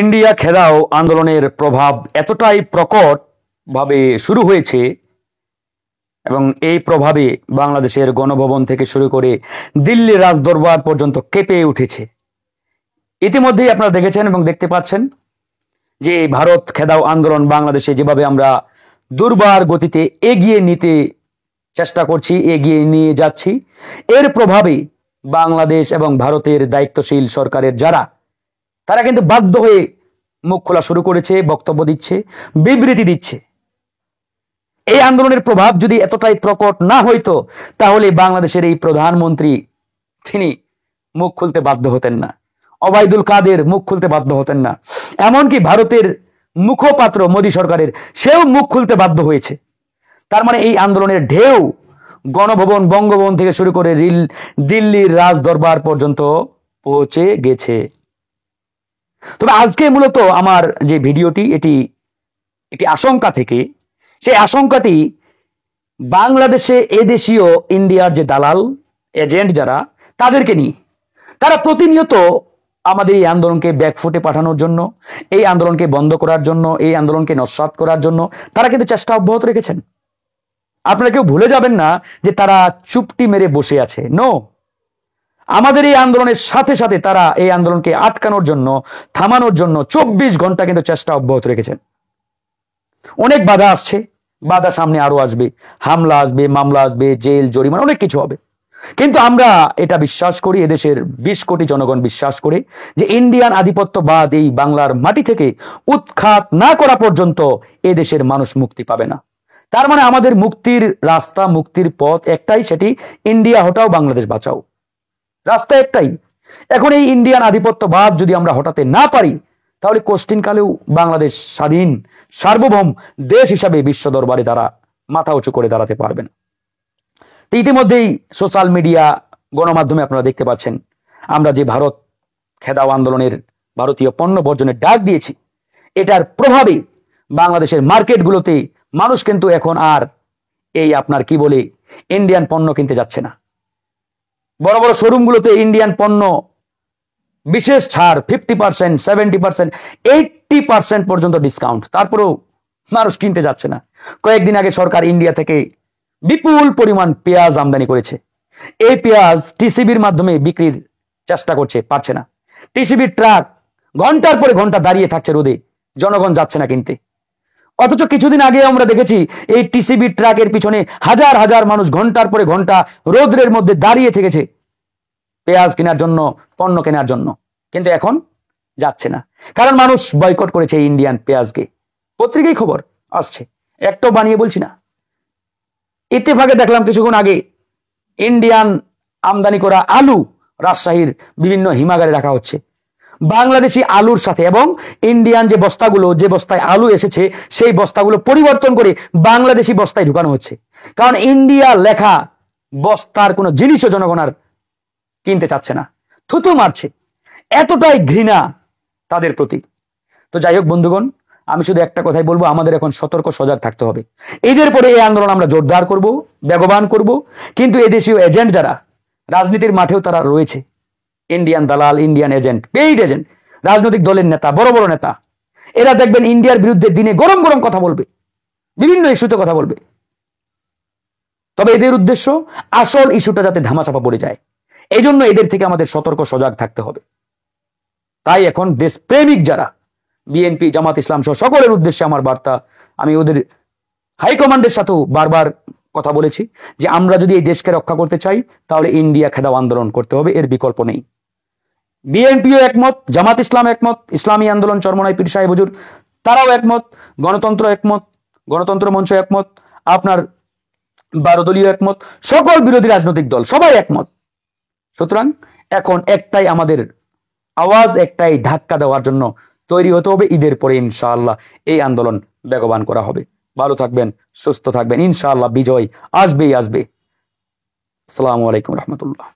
India খেদাও আন্দোলনের প্রভাব এতটাই প্রকট ভাবে শুরু হয়েছে এবং এই প্রভাবে বাংলাদেশের গণভবন থেকে শুরু করে দিল্লি রাজদরবার পর্যন্ত কেঁপে উঠেছে ইতিমধ্যেই আপনারা দেখেছেন এবং দেখতে পাচ্ছেন যে ভারত খেদাও আন্দোলন বাংলাদেশে যেভাবে আমরা দুর্বার গতিতে এগিয়ে নিতে চেষ্টা করছি এগিয়ে নিয়ে যাচ্ছি এর প্রভাবে বাংলাদেশ এবং ভারতের দায়িত্বশীল সরকারের যারা তারা কিন্তু বাধ্য হয়ে মুখ খোলা শুরু করেছে বক্তব্য দিচ্ছে বিবৃতি দিচ্ছে এই আন্দোলনের প্রভাব যদি এতটাই প্রকট না হইতো তাহলে বাংলাদেশের এই প্রধানমন্ত্রী তিনি মুখ খুলতে বাধ্য হতেন না অবায়দুল কাদের মুখ খুলতে বাধ্য হতেন না এমনকি ভারতের মুখপাত্র মোদী সরকারের সেও মুখ খুলতে বাধ্য হয়েছে তার মানে এই আন্দোলনের ঢেউ গণভবন বঙ্গভবন থেকে শুরু করে রিল দিল্লির রাজ দরবার পর্যন্ত পৌঁছে গেছে তবে আজকে মূলত আমার যে ভিডিওটি এটি একটি আশঙ্কা থেকে সেই আশঙ্কাটি বাংলাদেশে এদেশীয় ইন্ডিয়ার যে দালাল এজেন্ট যারা তাদেরকে নিয়ে তারা প্রতিনিয়ত আমাদের এই আন্দোলনকে ব্যাকফুটে পাঠানোর জন্য এই আন্দোলনকে বন্ধ করার জন্য এই আন্দোলনকে নস্বাত করার জন্য তারা কিন্তু চেষ্টা অব্যাহত রেখেছেন আপনারা কেউ ভুলে যাবেন না যে তারা চুপটি মেরে বসে আছে নো আমাদের এই আন্দোলনের সাথে সাথে তারা এই আন্দোলনকে আটকানোর জন্য থামানোর জন্য চব্বিশ ঘন্টা কিন্তু চেষ্টা অব্যাহত রেখেছেন অনেক বাধা আসছে বাধা সামনে আরো আসবে হামলা আসবে মামলা আসবে জেল জরিমানা অনেক কিছু হবে কিন্তু আমরা এটা বিশ্বাস করি এদেশের বিশ কোটি জনগণ বিশ্বাস করে যে ইন্ডিয়ান আধিপত্যবাদ এই বাংলার মাটি থেকে উৎখাত না করা পর্যন্ত এদেশের মানুষ মুক্তি পাবে না তার মানে আমাদের মুক্তির রাস্তা মুক্তির পথ একটাই সেটি ইন্ডিয়া হটাও বাংলাদেশ বাঁচাও রাস্তা একটাই এখন এই ইন্ডিয়ান আধিপত্যবাদ যদি আমরা হটাতে না পারি তাহলে কালেও বাংলাদেশ স্বাধীন সার্বভৌম দেশ হিসাবে বিশ্ব দরবারে তারা মাথা উঁচু করে দাঁড়াতে পারবে না তো ইতিমধ্যেই সোশ্যাল মিডিয়া গণমাধ্যমে আপনারা দেখতে পাচ্ছেন আমরা যে ভারত খেদাও আন্দোলনের ভারতীয় পণ্য বর্জনের ডাক দিয়েছি এটার প্রভাবে বাংলাদেশের মার্কেটগুলোতে মানুষ কিন্তু এখন আর এই আপনার কি বলে ইন্ডিয়ান পণ্য কিনতে যাচ্ছে না বড় বড় শোরুমগুলোতে ইন্ডিয়ান পণ্য বিশেষ ছাড় fifty percent seventy percent eighty percent পর্যন্ত ডিসকাউন্ট তারপরেও মানুষ কিনতে যাচ্ছে না কয়েকদিন আগে সরকার ইন্ডিয়া থেকে বিপুল পরিমাণ পেঁয়াজ আমদানি করেছে এই পেঁয়াজ টিসিবির মাধ্যমে বিক্রির চেষ্টা করছে পারছে না টিসিবির ট্রাক ঘন্টার পরে ঘন্টা দাঁড়িয়ে থাকছে রোদে জনগণ যাচ্ছে না কিনতে অথচ কিছুদিন আগে আমরা দেখেছি এই টিসিবি ট্রাকের পিছনে হাজার হাজার মানুষ ঘন্টার পরে ঘন্টা রোদ্রের মধ্যে দাঁড়িয়ে থেকেছে পেঁয়াজ কেনার জন্য পণ্য কেনার জন্য কিন্তু এখন যাচ্ছে না কারণ মানুষ বয়কট করেছে ইন্ডিয়ান পেঁয়াজকে পত্রিকায় খবর আসছে একটাও বানিয়ে বলছি না ইতিভাগে দেখলাম কিছুক্ষণ আগে ইন্ডিয়ান আমদানি করা আলু রাজশাহীর বিভিন্ন হিমাগারে রাখা হচ্ছে বাংলাদেশি আলুর সাথে এবং ইন্ডিয়ান যে বস্তাগুলো যে বস্তায় আলু এসেছে সেই বস্তাগুলো পরিবর্তন করে বাংলাদেশি বস্তায় ঢুকানো হচ্ছে কারণ ইন্ডিয়া লেখা বস্তার কোনো জিনিসও জনগণার কিনতে চাচ্ছে না থুতু মারছে এতটাই ঘৃণা তাদের প্রতি তো যাই হোক বন্ধুগণ আমি শুধু একটা কথাই বলবো আমাদের এখন সতর্ক সজাগ থাকতে হবে এদের পরে এই আন্দোলন আমরা জোরদার করব বেগবান করব কিন্তু এদেশীয় এজেন্ট যারা রাজনীতির মাঠেও তারা রয়েছে ইন্ডিয়ান দালাল ইন্ডিয়ান এজেন্ট পেইড এজেন্ট রাজনৈতিক দলের নেতা বড় বড় নেতা এরা দেখবেন ইন্ডিয়ার বিরুদ্ধে দিনে গরম গরম কথা বলবে বিভিন্ন ইস্যুতে কথা বলবে তবে এদের উদ্দেশ্য আসল ইস্যুটা যাতে ধামাচাপা পড়ে যায় এই জন্য এদের থেকে আমাদের সতর্ক সজাগ থাকতে হবে তাই এখন দেশপ্রেমিক যারা বিএনপি জামাত ইসলাম সহ সকলের উদ্দেশ্যে আমার বার্তা আমি ওদের হাইকমান্ডের সাথেও বারবার কথা বলেছি যে আমরা যদি এই দেশকে রক্ষা করতে চাই তাহলে ইন্ডিয়া খেদাও আন্দোলন করতে হবে এর বিকল্প নেই বিএনপিও একমত জামাত ইসলাম একমত ইসলামী আন্দোলন চরমনাই পীর সাহেব হুজুর তারাও একমত গণতন্ত্র একমত গণতন্ত্র মঞ্চ একমত আপনার বারো দলীয় একমত সকল বিরোধী রাজনৈতিক দল সবাই একমত সুতরাং এখন একটাই আমাদের আওয়াজ একটাই ধাক্কা দেওয়ার জন্য তৈরি হতে হবে ঈদের পরে ইনশাআল্লাহ এই আন্দোলন বেগবান করা হবে ভালো থাকবেন সুস্থ থাকবেন ইনশাআল্লাহ বিজয় আসবেই আসবে আসসালামু আলাইকুম রহমতুল্লাহ